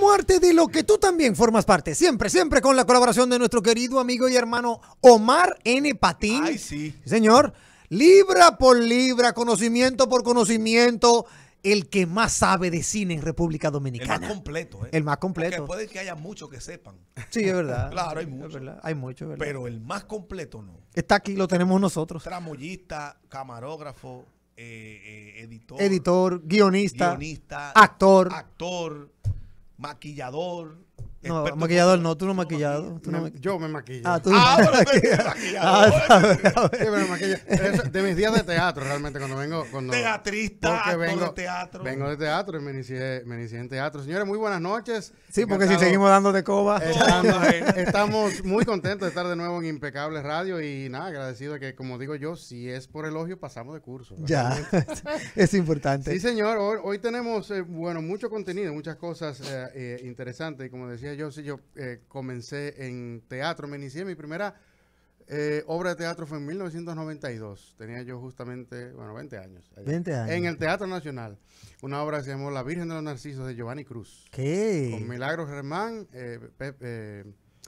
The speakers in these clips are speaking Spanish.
muerte de lo que tú también formas parte. Siempre, siempre con la colaboración de nuestro querido amigo y hermano Omar N. Patín. Ay, sí. Señor, libra por libra, conocimiento por conocimiento, el que más sabe de cine en República Dominicana. El más completo, ¿eh? El más completo. Porque puede que haya muchos que sepan. Sí, es verdad. claro, hay muchos. Hay muchos, Pero el más completo no. Está aquí, lo tenemos nosotros. Tramollista, camarógrafo, eh, eh, editor. Editor, guionista. Guionista. Actor. Actor maquillador, no, maquillador no, tú no maquillado. yo me maquillo. Ah, tú ah, maquillado. Ah, de mis días de teatro, realmente, cuando vengo. Cuando, Teatrista, vengo, de teatro. Vengo de teatro y me inicié, en teatro. Señores, muy buenas noches. Sí, porque si seguimos dando de coba. Eh, estamos, eh, estamos muy contentos de estar de nuevo en Impecable Radio y nada, agradecido que, como digo yo, si es por elogio, pasamos de curso. Ya, es importante. Sí, señor, hoy, tenemos, eh, bueno, mucho contenido, muchas cosas interesantes y como decía yo, yo eh, comencé en teatro, me inicié mi primera eh, obra de teatro fue en 1992. Tenía yo justamente, bueno, 20 años. 20 años. En el Teatro Nacional. Una obra que se llamó La Virgen de los Narcisos de Giovanni Cruz. ¿Qué? Con Milagros Germán, eh,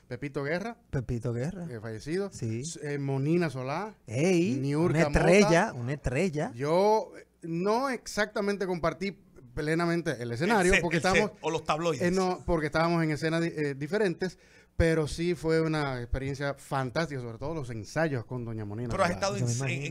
Pepito Guerra. Pepito Guerra. fallecido. Sí. Monina Solá. Ey, una estrella, una estrella. Yo no exactamente compartí plenamente el escenario porque estamos estábamos o los tabloides. Eh, no, porque estábamos en escenas eh, diferentes, pero sí fue una experiencia fantástica, sobre todo los ensayos con Doña Monina. Pero has estado en,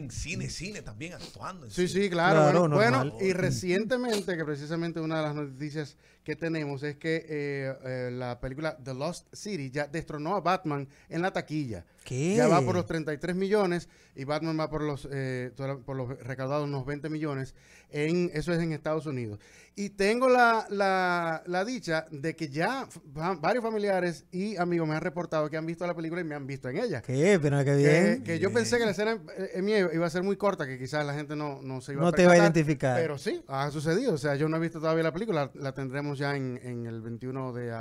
cine, cine también, actuando. En sí, sí, claro. bueno, y recientemente, que precisamente una de las noticias que tenemos es que eh, eh, la película The Lost City ya destronó a Batman en la taquilla. ¿Qué? Ya va por los 33 millones y Batman va por los, eh, por los recaudados unos 20 millones. En, eso es en Estados Unidos. Y tengo la, dicha de que ya varios familiares y amigos me han reportado que han visto la película y me han visto en ella. ¿Qué? Pero qué bien. Que, yo pensé que la escena eh, en mí iba a ser muy corta, que quizás la gente no, no se iba a No te va a identificar. Pero sí, ha sucedido. O sea, yo no he visto todavía la película. La, tendremos ya en, el 21 de,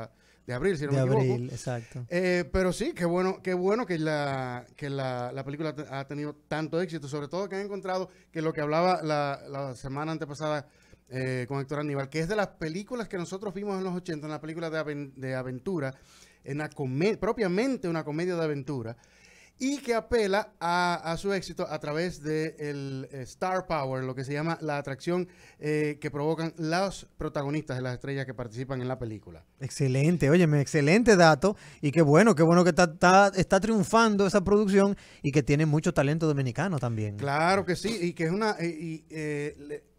abril, si no me abril, abril, exacto. Eh, pero sí, qué bueno, qué bueno que, la, que la, la película ha tenido tanto éxito. Sobre todo que han encontrado que lo que hablaba la, la semana antepasada eh, con Héctor Aníbal, que es de las películas que nosotros vimos en los 80, una película de, de aventura, en la propiamente una comedia de aventura, y que apela a, su éxito a través del el eh, Star Power, lo que se llama la atracción eh, que provocan los protagonistas de las estrellas que participan en la película. Excelente, óyeme, excelente dato y qué bueno, qué bueno que está, está, está, triunfando esa producción y que tiene mucho talento dominicano también. Claro que sí, y que es una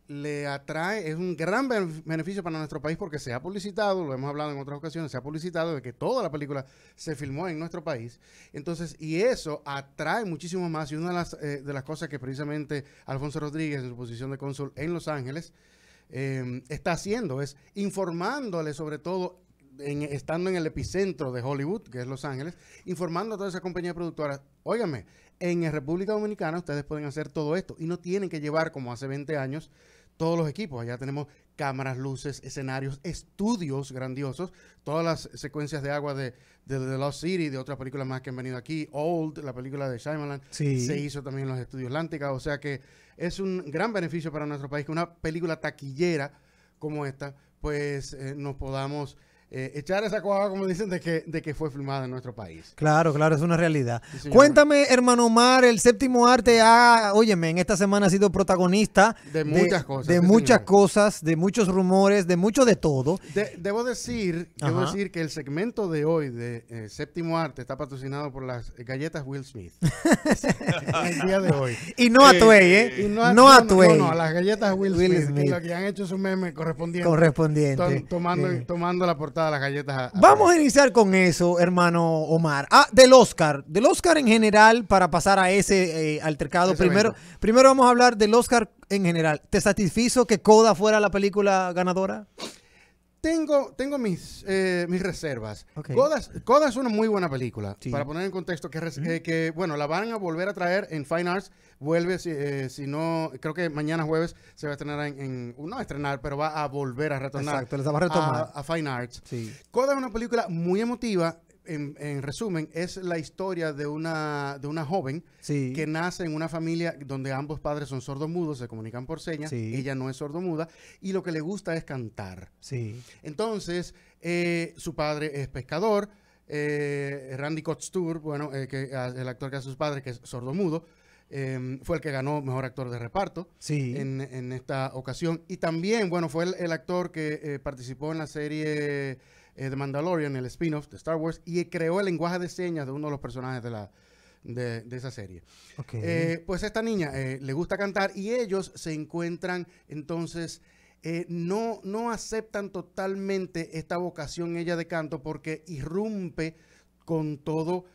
le atrae, es un gran beneficio para nuestro país porque se ha publicitado, lo hemos hablado en otras ocasiones, se ha publicitado de que toda la película se filmó en nuestro país. Entonces, y eso atrae muchísimo más. Y una de las, eh, cosas que precisamente Alfonso Rodríguez, en su posición de cónsul en Los Ángeles, em, está haciendo es informándole sobre todo estando en el epicentro de Hollywood, que es Los Ángeles, informando a todas esas compañías productoras, óigame, en República Dominicana ustedes pueden hacer todo esto y no tienen que llevar como hace 20 años todos los equipos. Allá tenemos cámaras, luces, escenarios, estudios grandiosos, todas las secuencias de agua de, de, de The Lost City, de otras películas más que han venido aquí, Old, la película de Shyamalan, se hizo también en los estudios Atlántica. o sea que es un gran beneficio para nuestro país que una película taquillera como esta, pues eh, nos podamos eh, echar esa cojada como dicen, de que, fue filmada en nuestro país. Claro, claro, es una realidad. Cuéntame, hermano Omar, el séptimo arte ha, óyeme, en esta semana ha sido protagonista de muchas cosas. De muchas cosas, de muchos rumores, de mucho de todo. debo, decir, debo decir que el segmento de hoy de eh, séptimo arte está patrocinado por las galletas Will Smith. el día de hoy. Y no a Tuey, ¿eh? no a, Tuey. No, a las galletas Will, Smith, Que han hecho su meme correspondiente. Correspondiente. tomando, tomando la oportunidad las Vamos a iniciar con eso, hermano Omar. Ah, del Oscar. Del Oscar en general, para pasar a ese eh, altercado. primero, primero vamos a hablar del Oscar en general. ¿Te satisfizo que Coda fuera la película ganadora? Tengo, tengo mis, eh, mis reservas. Koda es una muy buena película. Para poner en contexto que, eh, que, bueno, la van a volver a traer en Fine Arts. Vuelve, si, eh, no, creo que mañana jueves se va a estrenar en, en no a estrenar, pero va a volver a retornar. a Fine Arts. Koda es una película muy emotiva en, resumen, es la historia de una, de una joven que nace en una familia donde ambos padres son sordomudos, se comunican por señas, ella no es sordomuda, y lo que le gusta es cantar. Entonces, eh, su padre es pescador, eh, Randy Couture, bueno, eh, ah, el actor que hace sus padres, que es sordomudo, em, fue el que ganó mejor actor de reparto en, esta ocasión. Y también, bueno, fue el, actor que participó en la serie eh, ...de Mandalorian, el spin-off de Star Wars, y creó el lenguaje de señas de uno de los personajes de, la, de, esa serie. Eh, pues a esta niña eh, le gusta cantar y ellos se encuentran entonces... no, no aceptan totalmente esta vocación ella de canto porque irrumpe con todo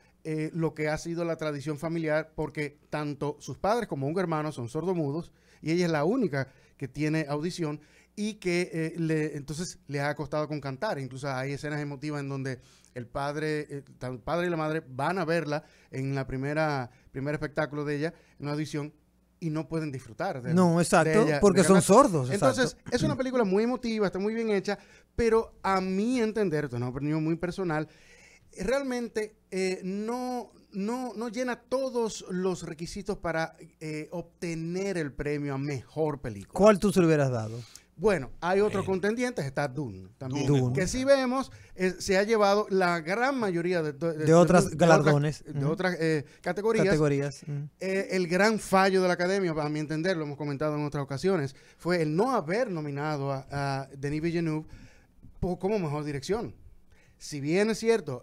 lo que ha sido la tradición familiar, porque tanto sus padres como un hermano son sordomudos y ella es la única que tiene audición y que eh, le, entonces les ha costado con cantar. Incluso hay escenas emotivas en donde el padre, eh, padre y la madre van a verla en la primera primer espectáculo de ella, en una audición, y no pueden disfrutar de No, exacto, porque son sordos. Entonces, es una película muy emotiva, está muy bien hecha, pero a mi entender, esto es una opinión muy personal, realmente eh, no, no, llena todos los requisitos para obtener el premio a mejor película. ¿Cuál tú se lo hubieras dado? Bueno, hay otros eh. contendientes, está Dune también. Que si vemos, eh, se ha llevado la gran mayoría de, de, otras galardones, de, otras, eh, categorías. categorías. el gran fallo de la academia, para mi entender, lo hemos comentado en otras ocasiones, fue el no haber nominado a, Denis Villeneuve como mejor dirección. Si bien es cierto,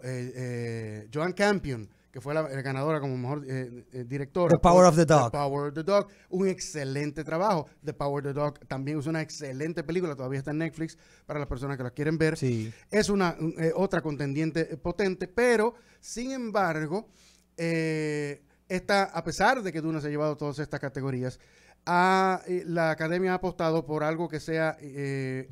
Joan Campion que fue la, ganadora como mejor eh, eh, director directora. The Power of the Dog. Power of the Dog. Un excelente trabajo. The Power of the Dog también es una excelente película, todavía está en Netflix para las personas que la quieren ver. Es una eh, otra contendiente potente, pero sin embargo, a pesar de que Duna se ha llevado todas estas categorías, a, la academia ha apostado por algo que sea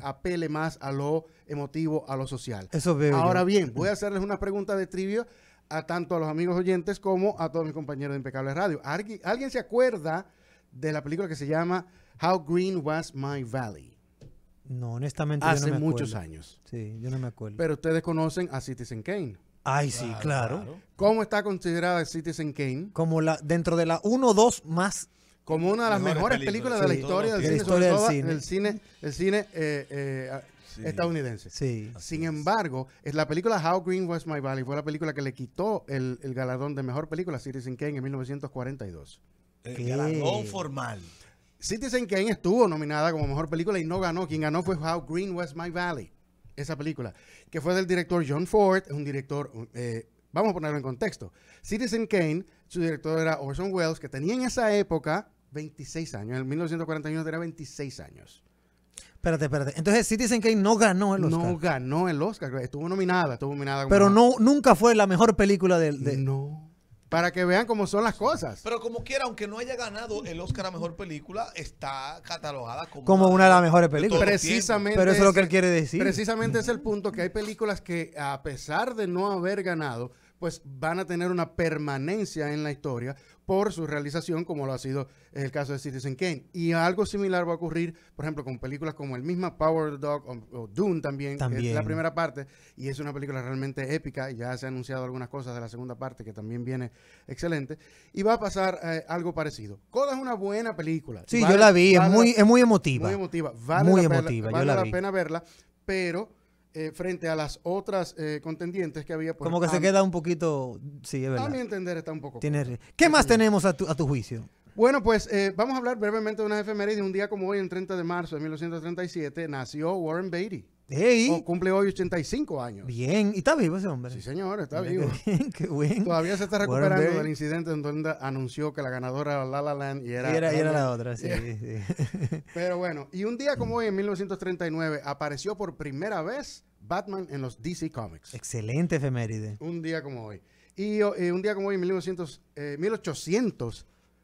apele más a lo emotivo, a lo social. Eso veo. Ahora bien, voy a hacerles una pregunta de trivia a tanto a los amigos oyentes como a todos mis compañeros de Impecable Radio. ¿Alguien, se acuerda de la película que se llama How Green Was My Valley? No, honestamente. Hace muchos años. Sí, yo no me acuerdo. Pero ustedes conocen a Citizen Kane. Ay, sí, claro. ¿Cómo está considerada Citizen Kane? Como la dentro de la 1 o 2 más como una de las mejores, películas, de la historia del cine, el cine, el cine eh, eh, estadounidense. Sí. Sin embargo, es la película How Green Was My Valley fue la película que le quitó el, el galardón de mejor película a Citizen Kane en 1942. El galardón formal. Citizen Kane estuvo nominada como mejor película y no ganó. Quien ganó fue How Green Was My Valley, esa película, que fue del director John Ford, un director, eh, vamos a ponerlo en contexto. Citizen Kane, su director era Orson Welles, que tenía en esa época 26 años, en 1941 tenía 26 años. Espérate, espérate. Entonces Citizen Kane no ganó el Oscar. No ganó el Oscar. Estuvo nominada, estuvo nominada. Pero no, nunca fue la mejor película del... De... No. Para que vean cómo son las cosas. Pero como quiera, aunque no haya ganado el Oscar a Mejor Película, está catalogada como, como una de las mejores películas. Precisamente. Pero eso es lo que él quiere decir. Precisamente es el punto que hay películas que, a pesar de no haber ganado, pues van a tener una permanencia en la historia por su realización, como lo ha sido el caso de Citizen Kane. Y algo similar va a ocurrir, por ejemplo, con películas como el misma Power the Dog o, Dune también, que es la primera parte, y es una película realmente épica, ya se han anunciado algunas cosas de la segunda parte que también viene excelente, y va a pasar eh, algo parecido. Coda es una buena película. Sí, yo la vi, es, muy, muy emotiva. Muy emotiva, vale la vale la, pena verla, pero eh, frente a las otras eh, contendientes que había. Pues, como que se queda un poquito, sí, es verdad. A mi entender está un poco. ¿Qué más tenemos a tu, a tu juicio? Bueno, pues eh, vamos a hablar brevemente de unas de Un día como hoy, el 30 de marzo de 1937, nació Warren Beatty cumple hoy 85 años. Bien, y está vivo ese hombre. Sí, señor, está vivo. Todavía se está recuperando del incidente donde anunció que la ganadora era La La Land y era, la otra. Sí, sí. Pero bueno, y un día como mm. hoy, en 1939, apareció por primera vez Batman en los DC Comics. Excelente efeméride. Un día como hoy. Y oh, eh, un día como hoy, en 1800,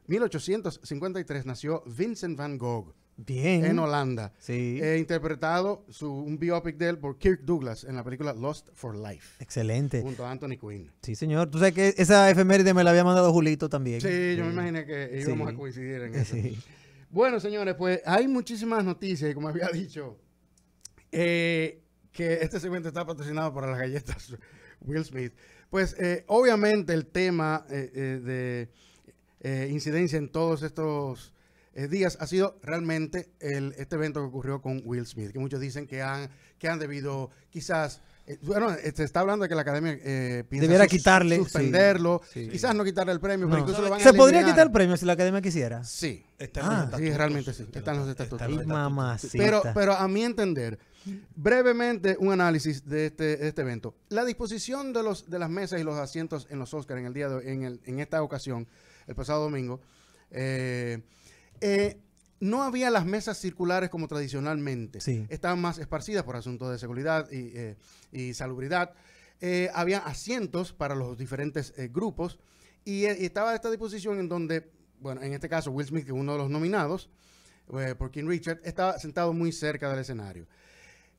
1853, eh, nació Vincent Van Gogh Bien. En Holanda. Sí. He interpretado su, un biopic de él por Kirk Douglas en la película Lost for Life. Excelente. Junto a Anthony Quinn. Sí, señor. Tú sabes que esa efeméride me la había mandado Julito también. Sí, yo me imaginé que íbamos a coincidir en eso. Bueno, señores, pues hay muchísimas noticias y como había dicho, eh, que este segmento está patrocinado por las galletas Will Smith. Pues eh, obviamente el tema eh, de incidencia en todos estos eh, Díaz días ha sido realmente el, este evento que ocurrió con Will Smith, que muchos dicen que han, que han debido quizás... Eh, bueno, eh, se está hablando de que la academia eh, quitarle, suspenderlo, quizás no quitarle el premio, pero incluso lo van a ¿Se podría quitar el premio si la academia quisiera? Sí, ah. sí realmente sí, están los estatutos. Pero, pero a mi entender, Brevemente, un análisis de este, este, evento. La disposición de, los, de las mesas y los asientos en los Oscars en, el día en, en esta ocasión, el pasado domingo, eh, eh, no había las mesas circulares como tradicionalmente. Estaban más esparcidas por asuntos de seguridad y, eh, salubridad. Eh, había asientos para los diferentes grupos y, estaba esta disposición en donde, bueno, en este caso Will Smith, que es uno de los nominados por King Richard, estaba sentado muy cerca del escenario.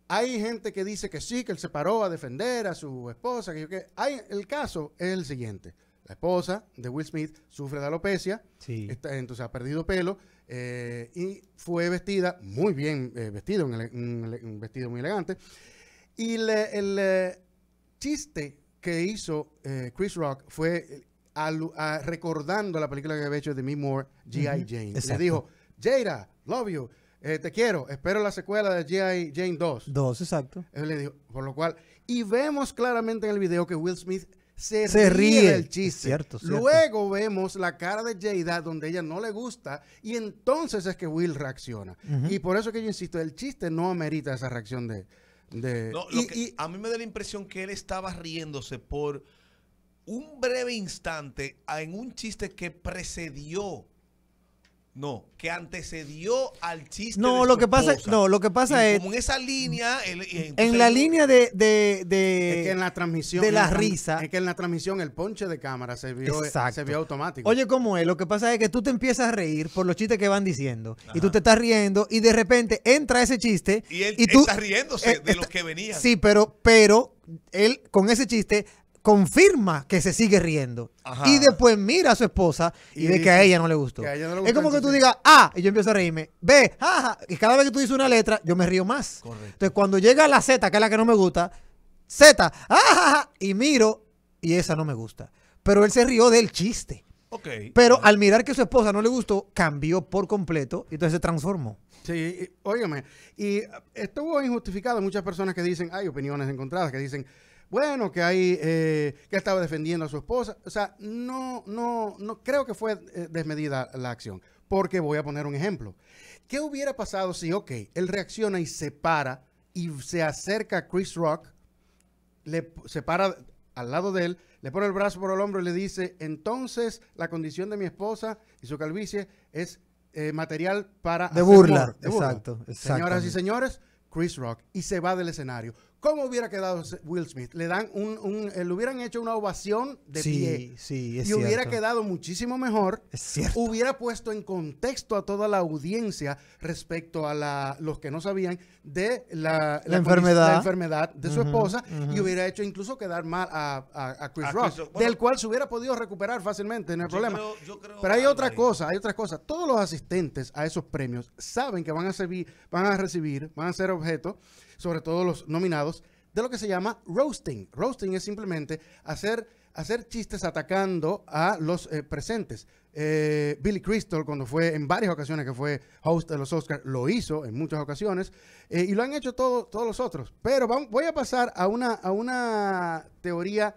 Hay gente que dice que sí, que él se paró a defender a su esposa, que, que hay, el caso es el siguiente. La esposa de Will Smith sufre de alopecia, entonces ha perdido pelo eh, y fue vestida muy bien eh, vestida, un, vestido muy elegante. Y el eh, chiste que hizo Chris Rock fue al, recordando la película que había hecho de Me More, G.I. Jane. Le dijo, Jada, love you. te quiero, espero la secuela de G.I. Jane 2. 2, exacto. Él le dijo, por lo cual, y vemos claramente en el video que Will Smith se, ríe, el del chiste. Luego vemos la cara de Jada donde ella no le gusta y entonces es que Will reacciona. Y por eso que yo insisto, el chiste no amerita esa reacción de... y, a mí me da la impresión que él estaba riéndose por un breve instante en un chiste que precedió no, que antecedió al chiste. No, lo que pasa, no, lo que pasa es como en esa línea, en la línea de, de, de en la transmisión de la, risa, es que en la transmisión el ponche de cámara se vio, eh, se vio automático. Oye, cómo es, lo que pasa es que tú te empiezas a reír por los chistes que van diciendo y tú te estás riendo y de repente entra ese chiste y, él, tú estás riéndose eh, de los que venían. Sí, pero pero él con ese chiste confirma que se sigue riendo. Y después mira a su esposa y, ve que a ella no le gustó. es como que tú digas, ah, y yo empiezo a reírme, Ve, ajá, Y cada vez que tú dices una letra, yo me río más. Correcto. Entonces, cuando llega la Z, que es la que no me gusta, Z, ah, y miro, y esa no me gusta. Pero él se rió del chiste. Okay. Pero al mirar que su esposa no le gustó, cambió por completo y entonces se transformó. Sí, óigame. Y estuvo injustificado. Muchas personas que dicen, hay opiniones encontradas, que dicen, bueno, que ahí eh, que estaba defendiendo a su esposa. O sea, no, no, no, creo que fue eh, desmedida la acción. Porque voy a poner un ejemplo. ¿Qué hubiera pasado si, ok, él reacciona y se para y se acerca a Chris Rock, le, se para al lado de él, le pone el brazo por el hombro y le dice, entonces la condición de mi esposa y su calvicie es eh, material para... De, de burla, exacto. Señoras y señores, Chris Rock y se va del escenario. ¿Cómo hubiera quedado Will Smith? Le dan un, eh, le hubieran hecho una ovación de sí, pie. Sí, y hubiera quedado muchísimo mejor. Es Hubiera puesto en contexto a toda la audiencia respecto a los que no sabían de la, enfermedad. de su esposa y hubiera hecho incluso quedar mal a, Chris Rock, del cual se hubiera podido recuperar fácilmente, no hay problema. Pero hay otra cosa, hay otra cosa. Todos los asistentes a esos premios saben que van a, servir, van a recibir, van a ser objeto sobre todo los nominados, de lo que se llama roasting. Roasting es simplemente hacer, hacer chistes atacando a los eh, presentes. Eh, Billy Crystal, cuando fue en varias ocasiones que fue host de los Oscars, lo hizo en muchas ocasiones eh, y lo han hecho todos los otros. Pero voy a pasar a una, a una teoría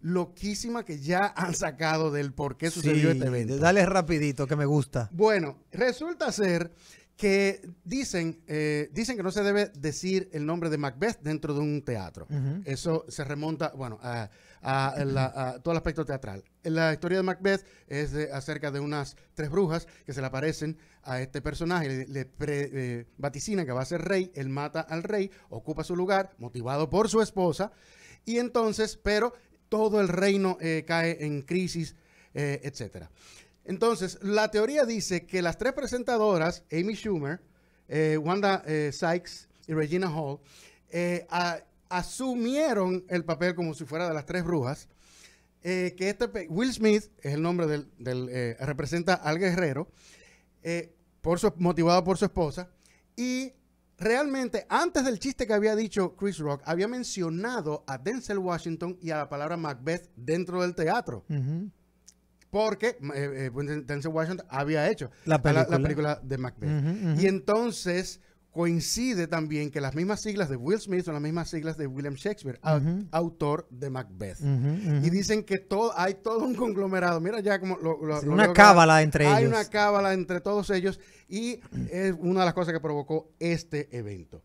loquísima que ya han sacado del por qué sucedió este evento. Dale rapidito, que me gusta. Bueno, resulta ser que dicen, eh, dicen que no se debe decir el nombre de Macbeth dentro de un teatro. Eso se remonta, bueno, a, todo el aspecto teatral. La historia de Macbeth es acerca de unas tres brujas que se le aparecen a este personaje, le, eh, vaticina que va a ser rey, él mata al rey, ocupa su lugar, motivado por su esposa, y entonces, pero todo el reino eh, cae en crisis, etcétera. etc. Entonces, la teoría dice que las tres presentadoras, Amy Schumer, eh, Wanda eh, Sykes y Regina Hall, eh, asumieron el papel como si fuera de las tres brujas. que este Will Smith es el nombre del, representa al guerrero, por motivado por su esposa, y realmente antes del chiste que había dicho Chris Rock, había mencionado a Denzel Washington y a la palabra Macbeth dentro del teatro. Porque eh, eh Washington había hecho la película, de Macbeth. Y entonces coincide también que las mismas siglas de Will Smith son las mismas siglas de William Shakespeare, autor de Macbeth. Y dicen que todo, hay todo un conglomerado. Mira ya como lo, una cábala entre ellos. Hay una cábala entre todos ellos y es una de las cosas que provocó este evento.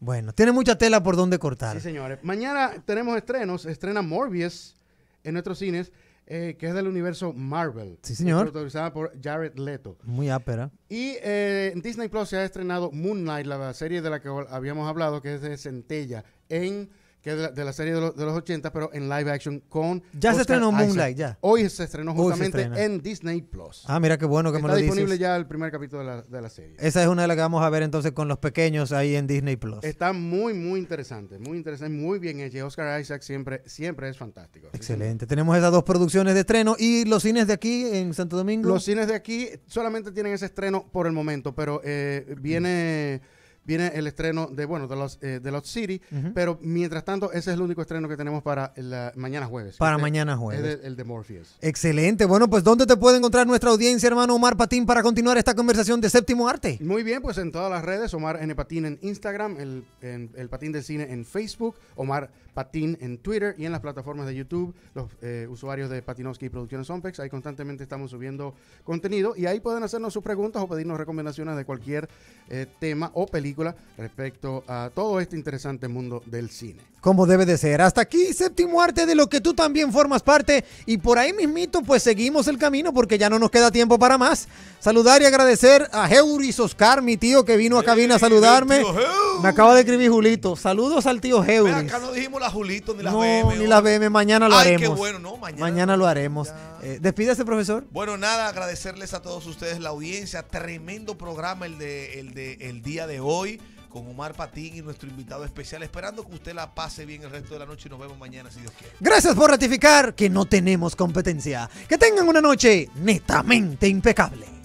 Bueno, tiene mucha tela por donde cortar. Sí, señores. Mañana tenemos estrenos. Estrena Morbius en nuestros cines. Eh, que es del universo Marvel. Sí, señor. Protagonizada por Jared Leto. Muy ápera. Y en eh, Disney Plus se ha estrenado Moon Knight, la serie de la que habíamos hablado, que es de Centella, en que es de la, serie de, los 80, pero en live action con. Ya se estrenó Moonlight, ya. Hoy se estrenó justamente en Disney Plus. Ah, mira qué bueno que me lo dices. Está disponible ya el primer capítulo de la, de la, serie. Esa es una de las que vamos a ver entonces con los pequeños ahí en Disney Plus. Está muy, muy interesante, muy interesante, muy bien hecho. Oscar Isaac siempre, siempre es fantástico. Excelente. Tenemos esas dos producciones de estreno y los cines de aquí en Santo Domingo. Los cines de aquí solamente tienen ese estreno por el momento, pero eh, viene viene el estreno de, bueno, de los, eh, de los City, pero mientras tanto, ese es el único estreno que tenemos para mañana jueves. Para mañana jueves. Es el, de Morpheus. Excelente. Bueno, pues, ¿dónde te puede encontrar nuestra audiencia, hermano Omar Patín, para continuar esta conversación de séptimo arte? Muy bien, pues en todas las redes, Omar N. Patín en Instagram, el, en, el Patín del Cine en Facebook, Omar Patín en Twitter y en las plataformas de YouTube, los eh, usuarios de Patinowski y Producciones Ompex, ahí constantemente estamos subiendo contenido y ahí pueden hacernos sus preguntas o pedirnos recomendaciones de cualquier eh, tema o película respecto a todo este interesante mundo del cine. Como debe de ser. Hasta aquí, séptimo arte de lo que tú también formas parte. Y por ahí mismito, pues seguimos el camino porque ya no nos queda tiempo para más. Saludar y agradecer a Heuris Oscar, mi tío que vino a cabina a saludarme. Me acaba de escribir Julito. Saludos al tío Heuris. Acá no dijimos la Julito ni las no, Ni las BM, mañana lo Ay, Qué bueno, ¿no? Mañana, lo haremos. Eh, profesor. Bueno, nada, agradecerles a todos ustedes la audiencia. Tremendo programa el de, el de el día de hoy con Omar Patín y nuestro invitado especial, esperando que usted la pase bien el resto de la noche y nos vemos mañana si Dios quiere. Gracias por ratificar que no tenemos competencia. Que tengan una noche netamente impecable.